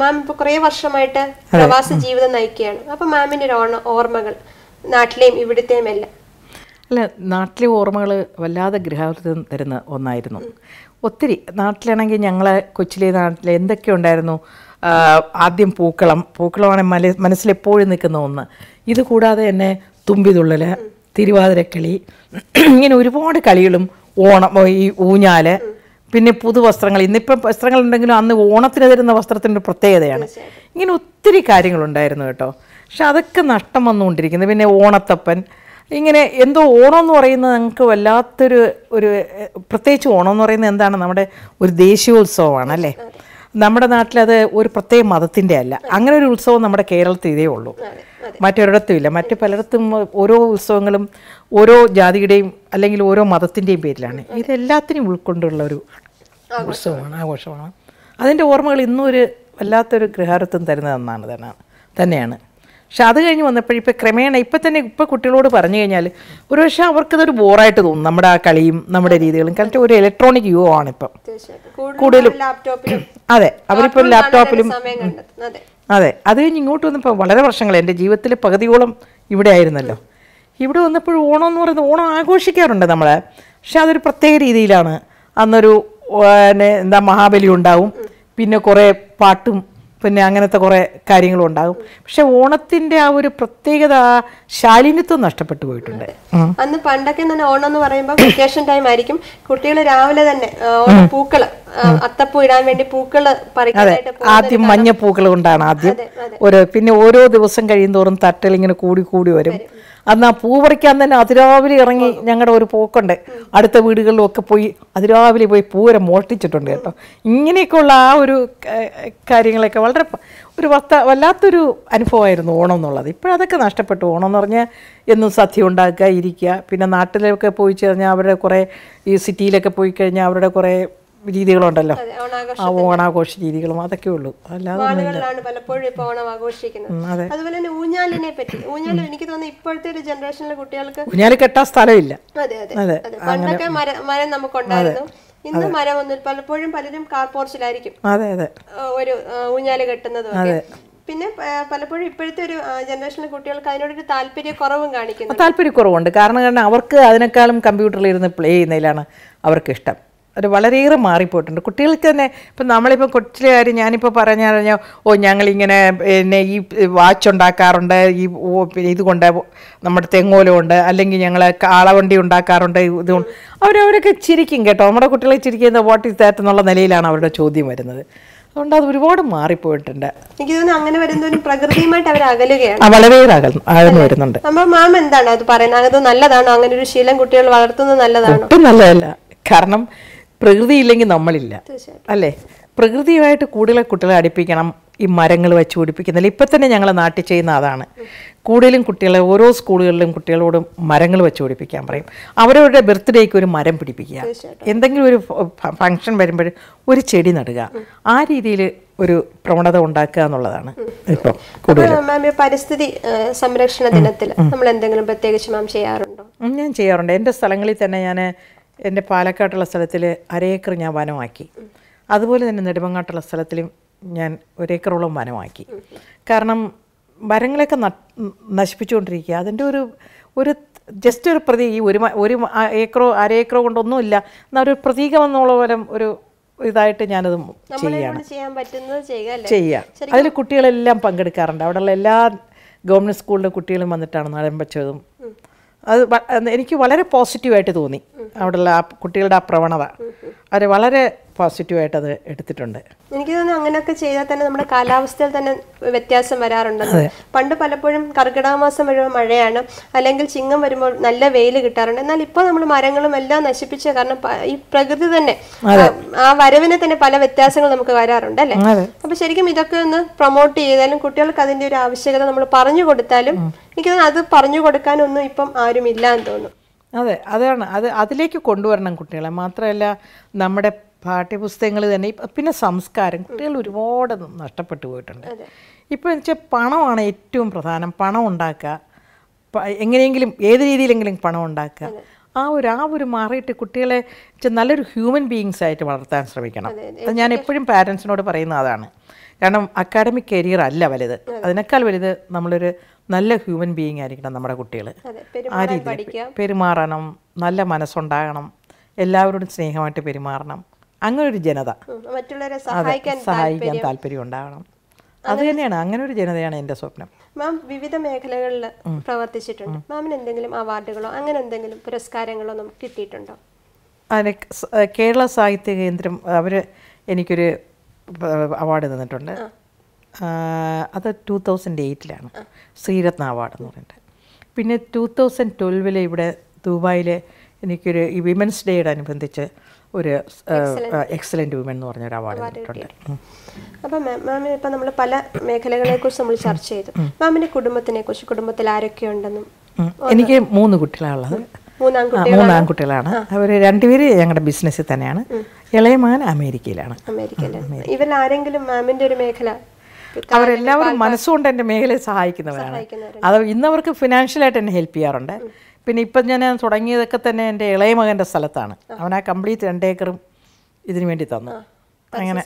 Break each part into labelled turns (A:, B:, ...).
A: മാം ഇപ്പൊ കുറെ വർഷമായിട്ട് പ്രവാസ ജീവിതം നയിക്കുകയാണ് അപ്പൊ മാമിന്റെ ഒരു ഓർമ്മകൾ നാട്ടിലെയും ഇവിടുത്തെയും എല്ലാം
B: അല്ല നാട്ടിലെ ഓർമ്മകൾ വല്ലാതെ ഗൃഹാർത്ഥം തരുന്ന ഒന്നായിരുന്നു ഒത്തിരി നാട്ടിലാണെങ്കിൽ ഞങ്ങളെ കൊച്ചിലെ നാട്ടിൽ എന്തൊക്കെ ഉണ്ടായിരുന്നു ആദ്യം പൂക്കളം പൂക്കളമാണ് മല മനസ്സിലെപ്പോഴും നിൽക്കുന്ന ഒന്ന് ഇത് കൂടാതെ തന്നെ തുമ്പിതുള്ളൽ തിരുവാതിരക്കളി ഇങ്ങനെ ഒരുപാട് കളികളും ഓണം ഈ ഊഞ്ഞാൽ പിന്നെ പുതു വസ്ത്രങ്ങൾ ഇന്നിപ്പം വസ്ത്രങ്ങൾ ഉണ്ടെങ്കിലും അന്ന് ഓണത്തിന് തരുന്ന വസ്ത്രത്തിൻ്റെ പ്രത്യേകതയാണ് ഇങ്ങനെ ഒത്തിരി കാര്യങ്ങളുണ്ടായിരുന്നു കേട്ടോ പക്ഷെ അതൊക്കെ നഷ്ടം വന്നുകൊണ്ടിരിക്കുന്നത് പിന്നെ ഓണത്തപ്പൻ ഇങ്ങനെ എന്തോ ഓണം എന്ന് പറയുന്നത് നമുക്ക് വല്ലാത്തൊരു ഒരു പ്രത്യേകിച്ച് ഓണം എന്ന് പറയുന്നത് എന്താണ് നമ്മുടെ ഒരു ദേശീയോത്സവമാണ് അല്ലേ നമ്മുടെ നാട്ടിലത് ഒരു പ്രത്യേക മതത്തിൻ്റെ അല്ല അങ്ങനെ ഒരു ഉത്സവം നമ്മുടെ കേരളത്തിൽ ഇതേ ഉള്ളൂ മറ്റൊരിടത്തും ഇല്ല മറ്റ് പലയിടത്തും ഓരോ ഉത്സവങ്ങളും ഓരോ ജാതിയുടെയും അല്ലെങ്കിൽ ഓരോ മതത്തിൻ്റെയും പേരിലാണ് ഇതെല്ലാത്തിനും ഉൾക്കൊണ്ടുള്ള ഒരു ഉത്സവമാണ് ആഘോഷമാണ് അതിൻ്റെ ഓർമ്മകൾ ഇന്നും ഒരു വല്ലാത്തൊരു ഗൃഹാരത്വം തരുന്ന ഒന്നാണ് തന്നെയാണ് പക്ഷെ അത് കഴിഞ്ഞ് വന്നപ്പോഴും ഇപ്പോൾ ക്രമേണ ഇപ്പം തന്നെ ഇപ്പം കുട്ടികളോട് പറഞ്ഞു കഴിഞ്ഞാൽ ഒരു പക്ഷേ അവർക്കതൊരു ബോറായിട്ട് തോന്നും നമ്മുടെ ആ കളിയും നമ്മുടെ രീതികളും കാരണം ഒരു ഇലക്ട്രോണിക് യുഗമാണ് ആണ് ഇപ്പം
A: കൂടുതലും അതെ അവരിപ്പോൾ ലാപ്ടോപ്പിലും
B: അതെ അത് കഴിഞ്ഞ് ഇങ്ങോട്ട് വന്നപ്പോൾ വളരെ വർഷങ്ങൾ എൻ്റെ ജീവിതത്തിൽ പകുതിയോളം ഇവിടെ ആയിരുന്നല്ലോ ഇവിടെ വന്നപ്പോൾ ഓണം എന്ന് പറയുന്നത് ഓണം ആഘോഷിക്കാറുണ്ട് നമ്മളെ പക്ഷെ അതൊരു പ്രത്യേക രീതിയിലാണ് അന്നൊരു എന്താ മഹാബലി ഉണ്ടാവും പിന്നെ കുറേ പാട്ടും പിന്നെ അങ്ങനത്തെ കുറേ കാര്യങ്ങളും ഉണ്ടാകും പക്ഷെ ഓണത്തിന്റെ ആ ഒരു പ്രത്യേകത ശാലിന്യത്വം നഷ്ടപ്പെട്ടു പോയിട്ടുണ്ട്
A: അന്ന് പണ്ടൊക്കെ തന്നെ ഓണം എന്ന് പറയുമ്പോൾ വെക്കേഷൻ ടൈം ആയിരിക്കും കുട്ടികൾ രാവിലെ തന്നെ പൂക്കള് അത്തപ്പൂ ഇടാൻ വേണ്ടി പൂക്കള് ആദ്യം
B: മഞ്ഞ പൂക്കൾ കൊണ്ടാണ് ആദ്യം ഒരു പിന്നെ ഓരോ ദിവസം കഴിയുന്തോറും തട്ടൽ ഇങ്ങനെ കൂടി കൂടി വരും അന്ന് ആ പൂവറിക്കാൻ തന്നെ അതിരാവിലെ ഇറങ്ങി ഞങ്ങളുടെ ഒരു പോക്കുണ്ട് അടുത്ത വീടുകളിലൊക്കെ പോയി അതിരാവിലെ പോയി പൂവരെ മോഷ്ടിച്ചിട്ടുണ്ട് കേട്ടോ ഇങ്ങനെയൊക്കെയുള്ള ആ ഒരു കാര്യങ്ങളൊക്കെ വളരെ ഒരു വസ്ത വല്ലാത്തൊരു അനുഭവമായിരുന്നു ഓണം എന്നുള്ളത് ഇപ്പോഴതൊക്കെ നഷ്ടപ്പെട്ടു ഓണം എന്ന് പറഞ്ഞാൽ എന്നും സദ്യ ഉണ്ടാക്കുക ഇരിക്കുക പിന്നെ നാട്ടിലൊക്കെ പോയി ചേർന്നാൽ അവരുടെ കുറേ ഈ സിറ്റിയിലൊക്കെ പോയി കഴിഞ്ഞാൽ അവരുടെ കുറേ രീതികളുണ്ടല്ലോ
A: ആ ഓണാഘോഷ
B: രീതികളും അതൊക്കെ ഉള്ളൂ അല്ലാതെ
A: പലപ്പോഴും ഓണം ആഘോഷിക്കുന്നത് അതുപോലെ തന്നെ ഊഞ്ഞാലിനെ പറ്റി ഊഞ്ഞാൽ എനിക്ക് തോന്നുന്നു ഇപ്പോഴത്തെ ഒരു ജനറേഷനിലെ കുട്ടികൾക്ക് ഊഞ്ഞാൽ കെട്ടാൻ സ്ഥലമില്ല അതെ അതെ പണ്ടൊക്കെ മരം മരം നമുക്കുണ്ടായിരുന്നു ഇന്ന് മരം ഒന്നും പലപ്പോഴും പലരും കാർ പോർച്ചിലായിരിക്കും അതെ അതെ ഒരു ഊഞ്ഞാല് കെട്ടുന്നതും പിന്നെ പലപ്പോഴും ഇപ്പോഴത്തെ ഒരു ജനറേഷനിലെ കുട്ടികൾക്ക് അതിനോടൊരു താല്പര്യക്കുറവും കാണിക്കുന്നു
B: താല്പര്യക്കുറവുണ്ട് കാരണം കാരണം അവർക്ക് അതിനേക്കാളും കമ്പ്യൂട്ടറിൽ ഇരുന്ന് പ്ലേ ചെയ്യുന്നതിലാണ് അവർക്ക് ഇഷ്ടം അത് വളരെയേറെ മാറിപ്പോയിട്ടുണ്ട് കുട്ടികൾക്ക് തന്നെ ഇപ്പം നമ്മളിപ്പോൾ കൊച്ചിലെ കാര്യം ഞാനിപ്പോൾ പറഞ്ഞു ഓ ഞങ്ങളിങ്ങനെ പിന്നെ ഈ വാച്ച് ഉണ്ടാക്കാറുണ്ട് ഈ ഇതുകൊണ്ട് നമ്മുടെ തെങ്ങോലമുണ്ട് അല്ലെങ്കിൽ ഞങ്ങൾ കാളവണ്ടി ഉണ്ടാക്കാറുണ്ട് ഇത് അവരവരൊക്കെ ചിരിക്കും കേട്ടോ നമ്മുടെ കുട്ടികളെ ചിരിക്കുന്ന വാട്ട് ഇസ് ദാറ്റ് എന്നുള്ള നിലയിലാണ് അവരുടെ ചോദ്യം വരുന്നത് അതുകൊണ്ട് അത് ഒരുപാട് മാറിപ്പോയിട്ടുണ്ട്
A: എനിക്ക് തോന്നുന്നു അങ്ങനെ വരുന്നവരും പ്രകൃതിയുമായിട്ട് അവർ അകലുകയാണ് വളരെ
B: അകന്നു വരുന്നുണ്ട്
A: നമ്മൾ മാം എന്താണ് അത് പറയുന്നത് അത് നല്ലതാണോ അങ്ങനെ ഒരു ശീലം കുട്ടികൾ വളർത്തുന്നത് നല്ലതാണോ നല്ലതല്ല
B: കാരണം പ്രകൃതി ഇല്ലെങ്കിൽ നമ്മളില്ല അല്ലേ പ്രകൃതിയുമായിട്ട് കൂടുതൽ കുട്ടികളെ അടുപ്പിക്കണം ഈ മരങ്ങൾ വെച്ച് പിടിപ്പിക്കുന്നില്ല ഇപ്പം തന്നെ ഞങ്ങളെ നാട്ടിൽ ചെയ്യുന്ന അതാണ് കൂടുതലും കുട്ടികളെ ഓരോ സ്കൂളുകളിലും കുട്ടികളോടും മരങ്ങൾ വെച്ച് പിടിപ്പിക്കാൻ പറയും അവരവരുടെ ബർത്ത്ഡേക്ക് ഒരു മരം പിടിപ്പിക്കുക എന്തെങ്കിലും ഒരു ഫങ്ഷൻ വരുമ്പോഴും ഒരു ചെടി നടുക ആ രീതിയിൽ ഒരു പ്രവണത ഉണ്ടാക്കുക എന്നുള്ളതാണ് ഇപ്പം
A: പരിസ്ഥിതി സംരക്ഷണ ദിനത്തിൽ നമ്മൾ എന്തെങ്കിലും പ്രത്യേകിച്ച് ചെയ്യാറുണ്ടോ ഞാൻ ചെയ്യാറുണ്ട് എൻ്റെ സ്ഥലങ്ങളിൽ
B: തന്നെ ഞാൻ എൻ്റെ പാലക്കാട്ടുള്ള സ്ഥലത്തിൽ അരേക്കർ ഞാൻ വനമാക്കി അതുപോലെ തന്നെ നെടുമങ്ങാട്ടുള്ള സ്ഥലത്തിലും ഞാൻ ഒരേക്കറോളം വനമാക്കി കാരണം മരങ്ങളൊക്കെ നശിപ്പിച്ചുകൊണ്ടിരിക്കുക അതിൻ്റെ ഒരു ഒരു ജസ്റ്റ് ഒരു പ്രതീക ഈ ഒരു ഒരു ഏക്കറോ അര ഏക്കറോ കൊണ്ടൊന്നുമില്ല എന്നൊരു ഒരു പ്രതീകം എന്നുള്ള പോലെ ഒരു ഇതായിട്ട് ഞാനത്
A: ചെയ്യാണ് ചെയ്യാം അതിൽ
B: കുട്ടികളെല്ലാം പങ്കെടുക്കാറുണ്ട് അവിടെയുള്ള എല്ലാ ഗവൺമെൻറ് സ്കൂളിലെ കുട്ടികളും വന്നിട്ടാണ് നടൻ വെച്ചതും അത് എനിക്ക് വളരെ പോസിറ്റീവായിട്ട് തോന്നി അവിടെയുള്ള ആ കുട്ടികളുടെ ആ പ്രവണത അവർ വളരെ പോസിറ്റീവായിട്ട് അത് എടുത്തിട്ടുണ്ട്
A: എനിക്ക് തോന്നുന്നു അങ്ങനെയൊക്കെ ചെയ്താൽ തന്നെ നമ്മുടെ കാലാവസ്ഥയിൽ തന്നെ വ്യത്യാസം വരാറുണ്ടെന്ന് പണ്ട് പലപ്പോഴും കർക്കിടക മാസം വരുമ്പോൾ മഴയാണ് അല്ലെങ്കിൽ ചിങ്ങം വരുമ്പോൾ നല്ല വെയിൽ കിട്ടാറുണ്ട് എന്നാൽ ഇപ്പോൾ നമ്മൾ മരങ്ങളും എല്ലാം നശിപ്പിച്ച കാരണം ഈ പ്രകൃതി തന്നെ ആ വരവിനെ തന്നെ പല വ്യത്യാസങ്ങൾ നമുക്ക് വരാറുണ്ട് അല്ലേ അപ്പൊ ശരിക്കും ഇതൊക്കെ ഒന്ന് പ്രൊമോട്ട് ചെയ്താലും കുട്ടികൾക്ക് അതിന്റെ ഒരു ആവശ്യകത നമ്മൾ പറഞ്ഞു കൊടുത്താലും എനിക്ക് അത് പറഞ്ഞു കൊടുക്കാനൊന്നും ഇപ്പം ആരും ഇല്ല എന്ന് തോന്നുന്നു അതെ അതാണ് അത്
B: അതിലേക്ക് കൊണ്ടുവരണം കുട്ടികളെ മാത്രമല്ല നമ്മുടെ പാഠ്യപുസ്തകങ്ങൾ തന്നെ പിന്നെ സംസ്കാരം കുട്ടികൾ ഒരുപാട് നഷ്ടപ്പെട്ടു പോയിട്ടുണ്ട് ഇപ്പോൾ വെച്ചാൽ പണമാണ് ഏറ്റവും പ്രധാനം പണം ഉണ്ടാക്കുക എങ്ങനെയെങ്കിലും ഏത് രീതിയിലെങ്കിലും പണം ഉണ്ടാക്കുക ആ ഒരു ആ ഒരു മാറിയിട്ട് കുട്ടികളെ നല്ലൊരു ഹ്യൂമൻ ബീയിങ്സ് ആയിട്ട് വളർത്താൻ ശ്രമിക്കണം അത് ഞാൻ എപ്പോഴും പാരൻസിനോട് പറയുന്ന അതാണ് കാരണം അക്കാഡമിക് കരിയർ അല്ല വലുത് അതിനേക്കാൾ വലുത് നമ്മളൊരു നല്ല ഹ്യൂമൻ ബീയിങ് ആയിരിക്കണം നമ്മുടെ കുട്ടികൾ ആ രീതിയിൽ പെരുമാറണം നല്ല മനസ്സുണ്ടാകണം എല്ലാവരോടും സ്നേഹമായിട്ട് പെരുമാറണം അങ്ങനെ ഒരു ജനത
A: മറ്റുള്ളവരെ സഹായിക്കാൻ
B: താല്പര്യം ഉണ്ടാവണം അത് തന്നെയാണ് അങ്ങനെ ഒരു ജനതയാണ് എൻ്റെ സ്വപ്നം
A: മാം വിവിധ മേഖലകളിൽ പ്രവർത്തിച്ചിട്ടുണ്ട് മാമിന് എന്തെങ്കിലും അവാർഡുകളോ അങ്ങനെ എന്തെങ്കിലും പുരസ്കാരങ്ങളോ നമുക്ക് കിട്ടിയിട്ടുണ്ടോ
B: അതിന് കേരള സാഹിത്യ കേന്ദ്രം അവർ എനിക്കൊരു അവാർഡ് തന്നിട്ടുണ്ട് അത് ടു തൗസൻഡ് എയ്റ്റിലാണ് ശ്രീരത്ന അവാർഡ് എന്ന് പറഞ്ഞിട്ട് പിന്നെ ടു തൗസൻഡ് ട്വൽവിൽ ഇവിടെ ദുബായിൽ എനിക്കൊരു ഈ വിമൻസ് ഡേയോടനുബന്ധിച്ച് ഒരു എക്സലൻറ്റ് വിമൻ എന്ന് പറഞ്ഞൊരു അവാർഡ് കിട്ടിയിട്ടുണ്ട്
A: അപ്പം മാമിന് ഇപ്പം നമ്മൾ പല കുറിച്ച് നമ്മൾ ചർച്ച ചെയ്തു മാമിൻ്റെ കുടുംബത്തിനെ കുറിച്ച് കുടുംബത്തിൽ ആരൊക്കെയുണ്ടെന്നും
B: എനിക്ക് മൂന്ന് കുട്ടികളാണുള്ളത്
A: മൂന്ന്
B: ആൺകുട്ടികളാണ് അവർ രണ്ടുപേര് ഞങ്ങളുടെ ബിസിനസ്സിൽ തന്നെയാണ് ഇളയമാൻ അമേരിക്കയിലാണ്
A: ഇവരാരെങ്കിലും ആരെങ്കിലും മാമിൻ്റെ ഒരു മേഖല അവരെല്ലാവരും മനസ്സുകൊണ്ട് എൻ്റെ മേഖലയെ സഹായിക്കുന്നവരാണ്
B: അത് ഇന്നവർക്ക് ഫിനാൻഷ്യലായിട്ട് എന്നെ ഹെൽപ്പ് ചെയ്യാറുണ്ട് പിന്നെ ഇപ്പം ഞാൻ തുടങ്ങിയതൊക്കെ തന്നെ എൻ്റെ ഇളയ മകൻ്റെ സ്ഥലത്താണ് അവൻ ആ കംപ്ലീറ്റ് രണ്ടേക്കറും ഇതിനു വേണ്ടി തന്നു അങ്ങനെ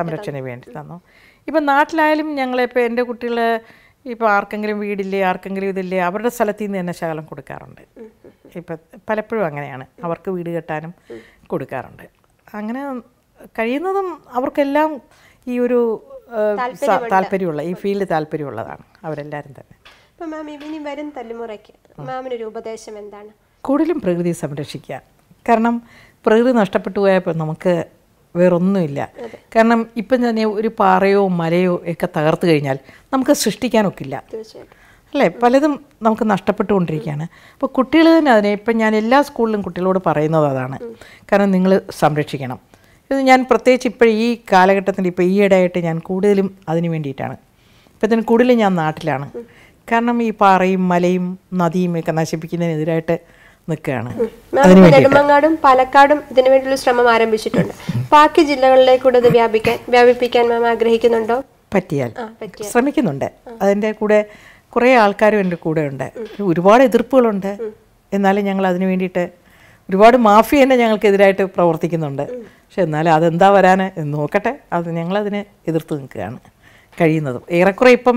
B: സംരക്ഷണ വേണ്ടി തന്നു ഇപ്പം നാട്ടിലായാലും ഞങ്ങളിപ്പോൾ എൻ്റെ കുട്ടികൾ ഇപ്പോൾ ആർക്കെങ്കിലും വീടില്ലേ ആർക്കെങ്കിലും ഇതില്ലേ അവരുടെ സ്ഥലത്തു നിന്ന് തന്നെ ശകലം കൊടുക്കാറുണ്ട് ഇപ്പം പലപ്പോഴും അങ്ങനെയാണ് അവർക്ക് വീട് കെട്ടാനും കൊടുക്കാറുണ്ട് അങ്ങനെ കഴിയുന്നതും അവർക്കെല്ലാം ഈ ഒരു താല്പര്യമുള്ള ഈ ഫീൽഡ് താല്പര്യമുള്ളതാണ് അവരെല്ലാവരും തന്നെ
A: ഇനി വരും തലമുറയ്ക്ക് ഒരു ഉപദേശം എന്താണ്
B: കൂടുതലും പ്രകൃതി സംരക്ഷിക്കുക കാരണം പ്രകൃതി നഷ്ടപ്പെട്ടു പോയപ്പോൾ നമുക്ക് വേറൊന്നുമില്ല കാരണം ഇപ്പം തന്നെ ഒരു പാറയോ മലയോ ഒക്കെ തകർത്ത് കഴിഞ്ഞാൽ നമുക്ക് സൃഷ്ടിക്കാനൊക്കില്ല അല്ലേ പലതും നമുക്ക് നഷ്ടപ്പെട്ടുകൊണ്ടിരിക്കുകയാണ് അപ്പോൾ കുട്ടികൾ തന്നെ അതിനെ ഇപ്പം ഞാൻ എല്ലാ സ്കൂളിലും കുട്ടികളോട് പറയുന്നത് അതാണ് കാരണം നിങ്ങൾ സംരക്ഷിക്കണം ഇത് ഞാൻ പ്രത്യേകിച്ച് ഇപ്പോൾ ഈ കാലഘട്ടത്തിൽ ഇപ്പോൾ ഈയിടെയായിട്ട് ഞാൻ കൂടുതലും അതിന് വേണ്ടിയിട്ടാണ് ഇപ്പം തന്നെ കൂടുതലും ഞാൻ നാട്ടിലാണ് കാരണം ഈ പാറയും മലയും നദിയും ഒക്കെ നശിപ്പിക്കുന്നതിനെതിരായിട്ട് നിൽക്കുകയാണ്
A: നെടുമങ്ങാടും പാലക്കാടും ഇതിനു വേണ്ടിയുള്ള ശ്രമം ആരംഭിച്ചിട്ടുണ്ട് ബാക്കി ജില്ലകളിലേക്കൂടെ ഇത് വ്യാപിക്കാൻ വ്യാപിപ്പിക്കാൻ മാം ആഗ്രഹിക്കുന്നുണ്ടോ
B: പറ്റിയാൽ ശ്രമിക്കുന്നുണ്ട് അതിൻ്റെ കൂടെ കുറേ ആൾക്കാരും എൻ്റെ കൂടെ ഉണ്ട് ഒരുപാട് എതിർപ്പുകളുണ്ട് എന്നാലും ഞങ്ങൾ അതിന് വേണ്ടിയിട്ട് ഒരുപാട് മാഫിയ തന്നെ ഞങ്ങൾക്കെതിരായിട്ട് പ്രവർത്തിക്കുന്നുണ്ട് പക്ഷെ എന്നാലും അതെന്താ വരാൻ നോക്കട്ടെ അത് ഞങ്ങളതിനെ എതിർത്ത് നിൽക്കുകയാണ് കഴിയുന്നതും ഏറെക്കുറെ ഇപ്പം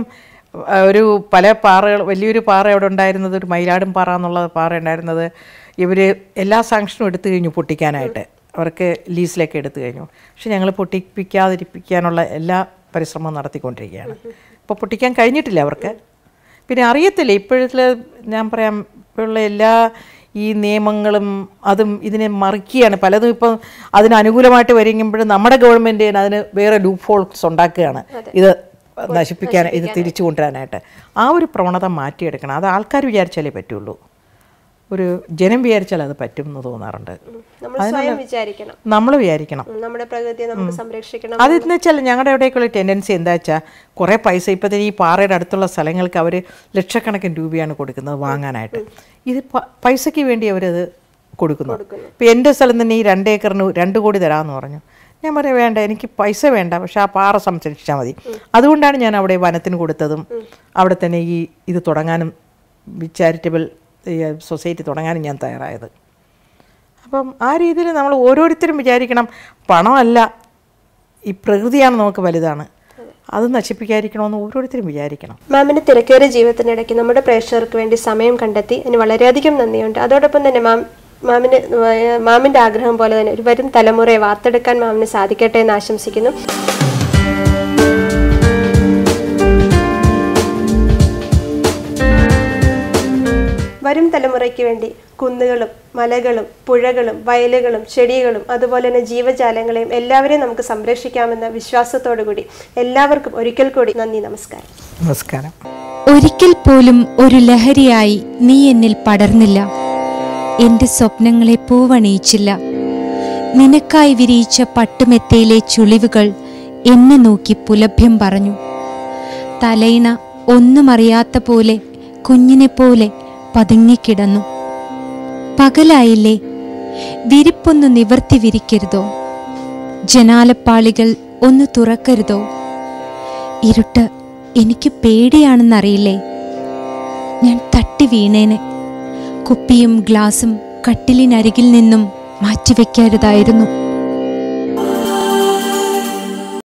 B: ഒരു പല പാറകൾ വലിയൊരു പാറ അവിടെ ഉണ്ടായിരുന്നത് ഒരു മയിലാടും പാറ എന്നുള്ള പാറ ഉണ്ടായിരുന്നത് ഇവർ എല്ലാ സാങ്ഷനും എടുത്തു കഴിഞ്ഞു പൊട്ടിക്കാനായിട്ട് അവർക്ക് ലീസിലൊക്കെ എടുത്തു കഴിഞ്ഞു പക്ഷെ ഞങ്ങൾ പൊട്ടിപ്പിക്കാതിരിപ്പിക്കാനുള്ള എല്ലാ പരിശ്രമവും നടത്തിക്കൊണ്ടിരിക്കുകയാണ് ഇപ്പോൾ പൊട്ടിക്കാൻ കഴിഞ്ഞിട്ടില്ല അവർക്ക് പിന്നെ അറിയത്തില്ല ഇപ്പോഴത്തെ ഞാൻ പറയാം ഇപ്പോഴുള്ള എല്ലാ ഈ നിയമങ്ങളും അതും ഇതിനെ മറിക്കുകയാണ് പലതും ഇപ്പം അതിനനുകൂലമായിട്ട് അനുകൂലമായിട്ട് വരുമ്പോഴും നമ്മുടെ ഗവൺമെൻറ് അതിന് വേറെ ലൂപ്പ് ഹോൾസ് ഉണ്ടാക്കുകയാണ് ഇത് നശിപ്പിക്കാൻ ഇത് തിരിച്ചു കൊണ്ടുവരാനായിട്ട് ആ ഒരു പ്രവണത മാറ്റിയെടുക്കണം അത് ആൾക്കാർ വിചാരിച്ചാലേ പറ്റുള്ളൂ ഒരു ജനം വിചാരിച്ചാൽ അത് പറ്റും എന്ന് തോന്നാറുണ്ട്
A: നമ്മൾ വിചാരിക്കണം നമ്മുടെ പ്രകൃതിയെ സംരക്ഷിക്കണം അതെന്ന്
B: വെച്ചാൽ ഞങ്ങളുടെ എവിടേക്കുള്ള ടെൻഡൻസി എന്താ വെച്ചാൽ കുറേ പൈസ ഇപ്പോഴത്തെ ഈ പാറയുടെ അടുത്തുള്ള സ്ഥലങ്ങൾക്ക് അവർ ലക്ഷക്കണക്കിന് രൂപയാണ് കൊടുക്കുന്നത് വാങ്ങാനായിട്ട് ഇത് പൈസയ്ക്ക് വേണ്ടി അവരത് കൊടുക്കുന്നു ഇപ്പം എൻ്റെ സ്ഥലം തന്നെ ഈ രണ്ട് ഏക്കറിന് രണ്ട് കോടി തരാമെന്ന് പറഞ്ഞു ഞാൻ പറയാം വേണ്ട എനിക്ക് പൈസ വേണ്ട പക്ഷെ ആ പാറ സംരക്ഷിച്ചാൽ മതി അതുകൊണ്ടാണ് ഞാൻ അവിടെ വനത്തിന് കൊടുത്തതും അവിടെ തന്നെ ഈ ഇത് തുടങ്ങാനും ചാരിറ്റബിൾ സൊസൈറ്റി തുടങ്ങാനും ഞാൻ തയ്യാറായത് അപ്പം ആ രീതിയിൽ നമ്മൾ ഓരോരുത്തരും വിചാരിക്കണം പണമല്ല ഈ പ്രകൃതിയാണ് നമുക്ക് വലുതാണ് അത് നശിപ്പിക്കാതിരിക്കണമെന്ന് ഓരോരുത്തരും വിചാരിക്കണം
A: മാമിന് തിരക്കേറിയ ജീവിതത്തിനിടയ്ക്ക് നമ്മുടെ പ്രേക്ഷകർക്ക് വേണ്ടി സമയം കണ്ടെത്തി അതിന് വളരെയധികം നന്ദിയുണ്ട് അതോടൊപ്പം തന്നെ മാം മാമിന് മാമിൻ്റെ ആഗ്രഹം പോലെ തന്നെ ഒരു വരും തലമുറയെ വാർത്തെടുക്കാൻ മാമിന് സാധിക്കട്ടെ എന്ന് ആശംസിക്കുന്നു വരും തലമുറയ്ക്ക് വേണ്ടി കുന്നുകളും മലകളും പുഴകളും വയലുകളും ചെടികളും അതുപോലെ തന്നെ ജീവജാലങ്ങളെയും എല്ലാവരെയും നമുക്ക് സംരക്ഷിക്കാമെന്ന വിശ്വാസത്തോടു കൂടി എല്ലാവർക്കും ഒരിക്കൽ കൂടി നന്ദി നമസ്കാരം നമസ്കാരം ഒരിക്കൽ പോലും ഒരു ലഹരിയായി നീ എന്നിൽ പടർന്നില്ല എന്റെ സ്വപ്നങ്ങളെ പൂവണിയിച്ചില്ല നിനക്കായി വിരിയിച്ച പട്ടുമെത്തയിലെ ചുളിവുകൾ എന്നെ നോക്കി പുലഭ്യം പറഞ്ഞു തലയിണ ഒന്നുമറിയാത്ത പോലെ കുഞ്ഞിനെപ്പോലെ പതുങ്ങിക്കിടന്നു പകലായില്ലേ വിരിപ്പൊന്ന് നിവർത്തി വിരിക്കരുതോ ജനാലപ്പാളികൾ ഒന്ന് തുറക്കരുതോ ഇരുട്ട് എനിക്ക് പേടിയാണെന്നറിയില്ലേ ഞാൻ തട്ടി വീണേനെ കുപ്പിയും ഗ്ലാസും കട്ടിലിനരികിൽ നിന്നും മാറ്റിവെക്കരുതായിരുന്നു